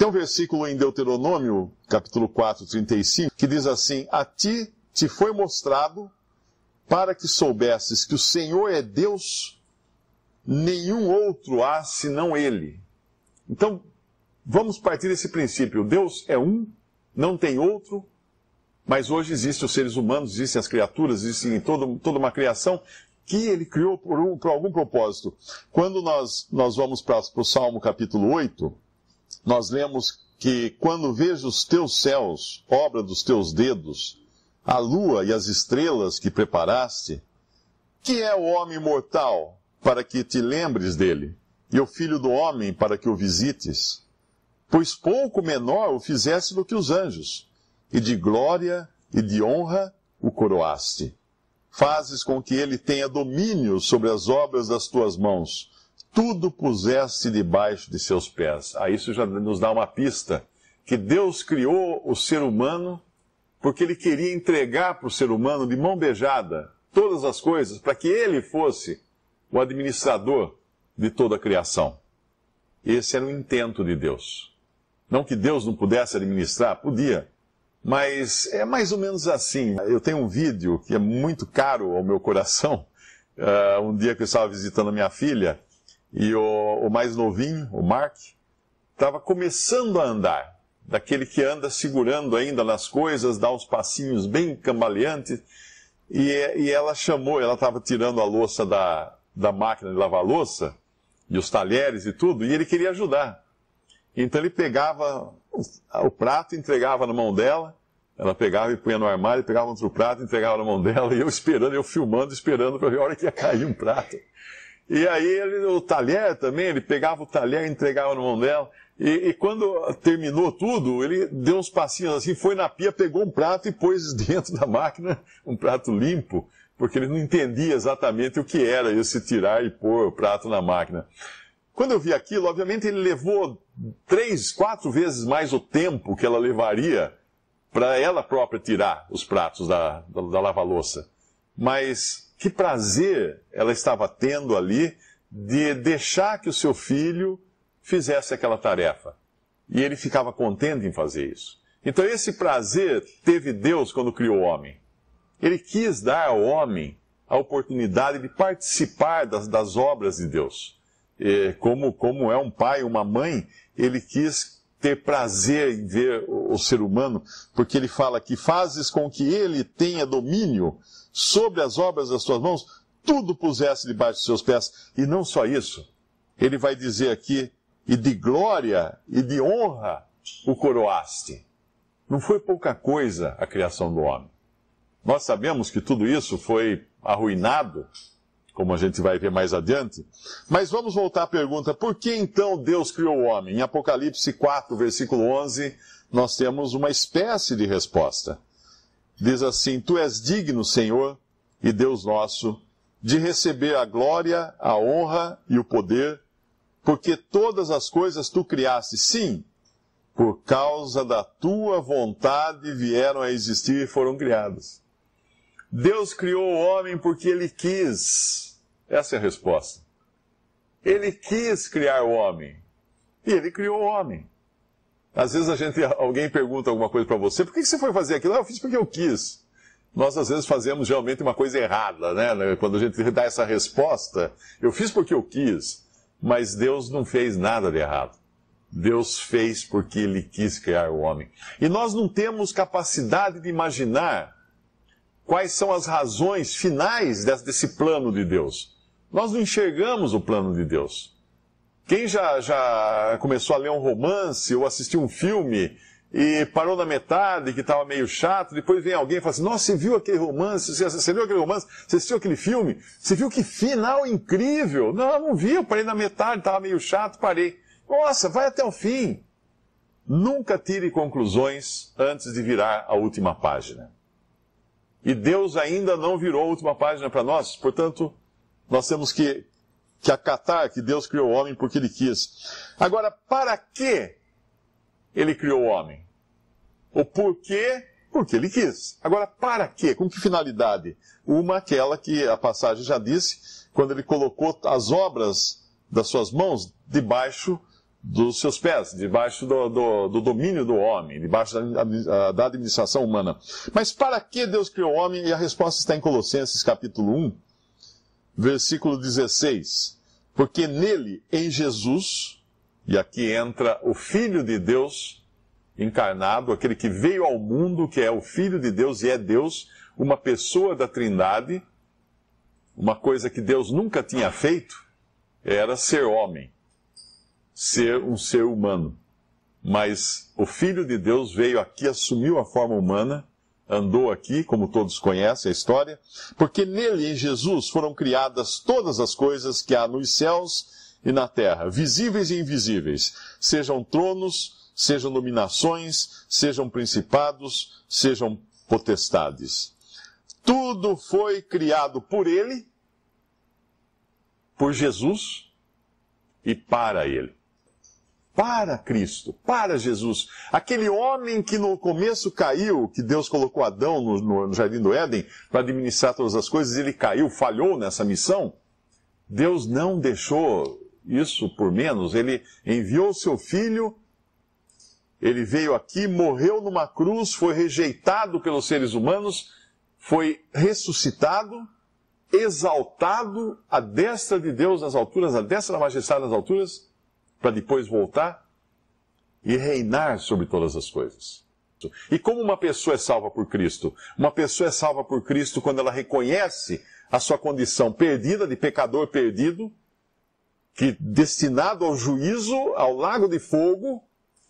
Tem um versículo em Deuteronômio, capítulo 4, 35, que diz assim: A ti te foi mostrado para que soubesses que o Senhor é Deus, nenhum outro há senão Ele. Então, vamos partir desse princípio: Deus é um, não tem outro, mas hoje existem os seres humanos, existem as criaturas, existem todo, toda uma criação que ele criou por, um, por algum propósito. Quando nós, nós vamos para, para o Salmo capítulo 8, nós lemos que quando vejo os teus céus, obra dos teus dedos, a lua e as estrelas que preparaste, que é o homem mortal para que te lembres dele, e o filho do homem para que o visites? Pois pouco menor o fizeste do que os anjos, e de glória e de honra o coroaste. Fazes com que ele tenha domínio sobre as obras das tuas mãos tudo pusesse debaixo de seus pés. A isso já nos dá uma pista que Deus criou o ser humano porque ele queria entregar para o ser humano de mão beijada todas as coisas para que ele fosse o administrador de toda a criação. Esse era o intento de Deus. Não que Deus não pudesse administrar, podia. Mas é mais ou menos assim. Eu tenho um vídeo que é muito caro ao meu coração. Uh, um dia que eu estava visitando a minha filha, e o, o mais novinho, o Mark, estava começando a andar, daquele que anda segurando ainda nas coisas, dá uns passinhos bem cambaleantes. E, e ela chamou, ela estava tirando a louça da, da máquina de lavar louça, e os talheres e tudo, e ele queria ajudar. Então ele pegava o prato, entregava na mão dela, ela pegava e punha no armário, pegava outro prato, entregava na mão dela, e eu esperando, eu filmando, esperando para ver a hora que ia cair um prato. E aí ele, o talher também, ele pegava o talher, e entregava na mão dela. E, e, quando terminou tudo, ele deu uns passinhos assim, foi na pia, pegou um prato e pôs dentro da máquina, um prato limpo, porque ele não entendia exatamente o que era esse tirar e pôr o prato na máquina. Quando eu vi aquilo, obviamente ele levou três, quatro vezes mais o tempo que ela levaria para ela própria tirar os pratos da, da, da lava-louça. Mas que prazer ela estava tendo ali de deixar que o seu filho fizesse aquela tarefa. E ele ficava contente em fazer isso. Então, esse prazer teve Deus quando criou o homem. Ele quis dar ao homem a oportunidade de participar das, das obras de Deus. E como, como é um pai, uma mãe, ele quis ter prazer em ver o, ser humano, porque ele fala que fazes com que ele tenha domínio sobre as obras das suas mãos, tudo pusesse debaixo dos seus pés. E não só isso, ele vai dizer aqui, e de glória e de honra o coroaste. Não foi pouca coisa a criação do homem. Nós sabemos que tudo isso foi arruinado como a gente vai ver mais adiante. Mas vamos voltar à pergunta: por que então Deus criou o homem? Em Apocalipse 4, versículo 11, nós temos uma espécie de resposta. Diz assim: Tu és digno, Senhor e Deus nosso, de receber a glória, a honra e o poder, porque todas as coisas tu criaste. Sim, por causa da tua vontade vieram a existir e foram criadas. Deus criou o homem porque ele quis. Essa é a resposta. Ele quis criar o homem. E ele criou o homem. Às vezes a gente, alguém pergunta alguma coisa para você, por que você foi fazer aquilo? Ah, eu fiz porque eu quis. Nós às vezes fazemos realmente uma coisa errada, né? Quando a gente dá essa resposta, eu fiz porque eu quis, mas Deus não fez nada de errado. Deus fez porque ele quis criar o homem. E nós não temos capacidade de imaginar quais são as razões finais desse plano de Deus. Nós não enxergamos o plano de Deus. Quem já, já começou a ler um romance ou assistiu um filme e parou na metade, que estava meio chato, depois vem alguém e fala assim, nossa, você viu aquele romance, você, você viu aquele romance, você assistiu aquele filme, você viu que final incrível. Não, eu não vi, eu parei na metade, estava meio chato, parei. Nossa, vai até o fim. Nunca tire conclusões antes de virar a última página. E Deus ainda não virou a última página para nós, portanto, nós temos que, que acatar que Deus criou o homem porque ele quis. Agora, para que ele criou o homem? O porquê? Porque ele quis. Agora, para quê? Com que finalidade? Uma, aquela que a passagem já disse, quando ele colocou as obras das suas mãos debaixo dos seus pés, debaixo do, do, do domínio do homem, debaixo da, da administração humana. Mas para que Deus criou o homem? E a resposta está em Colossenses capítulo 1, versículo 16. Porque nele, em Jesus, e aqui entra o Filho de Deus encarnado, aquele que veio ao mundo, que é o Filho de Deus e é Deus, uma pessoa da Trindade, uma coisa que Deus nunca tinha feito, era ser homem, ser um ser humano. Mas o Filho de Deus veio aqui, assumiu a forma humana andou aqui, como todos conhecem a história, porque nele, em Jesus, foram criadas todas as coisas que há nos céus e na terra, visíveis e invisíveis, sejam tronos, sejam dominações, sejam principados, sejam potestades. Tudo foi criado por ele, por Jesus e para ele para Cristo, para Jesus. Aquele homem que no começo caiu, que Deus colocou Adão no, no, no jardim do Éden para administrar todas as coisas, ele caiu, falhou nessa missão. Deus não deixou isso por menos, ele enviou seu filho, ele veio aqui, morreu numa cruz, foi rejeitado pelos seres humanos, foi ressuscitado, exaltado à destra de Deus nas alturas, à destra da majestade nas alturas para depois voltar e reinar sobre todas as coisas. E como uma pessoa é salva por Cristo? Uma pessoa é salva por Cristo quando ela reconhece a sua condição perdida, de pecador perdido, que destinado ao juízo, ao lago de fogo,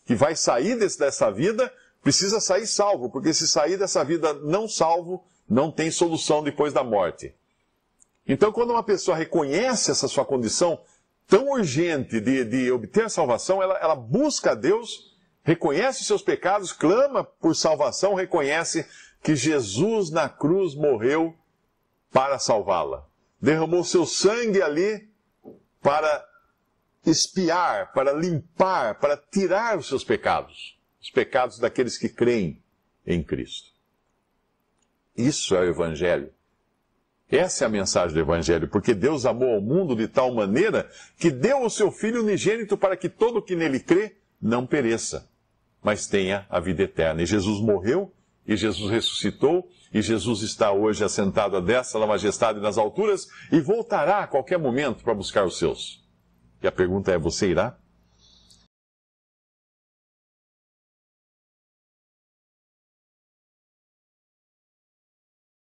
que vai sair desse, dessa vida, precisa sair salvo, porque se sair dessa vida não salvo, não tem solução depois da morte. Então, quando uma pessoa reconhece essa sua condição tão urgente de, de obter a salvação, ela, ela busca a Deus, reconhece os seus pecados, clama por salvação, reconhece que Jesus na cruz morreu para salvá-la. Derramou seu sangue ali para espiar, para limpar, para tirar os seus pecados, os pecados daqueles que creem em Cristo. Isso é o Evangelho. Essa é a mensagem do Evangelho, porque Deus amou ao mundo de tal maneira que deu o seu Filho unigênito para que todo que nele crê não pereça, mas tenha a vida eterna. E Jesus morreu, e Jesus ressuscitou, e Jesus está hoje assentado à destra da majestade nas alturas e voltará a qualquer momento para buscar os seus. E a pergunta é: você irá?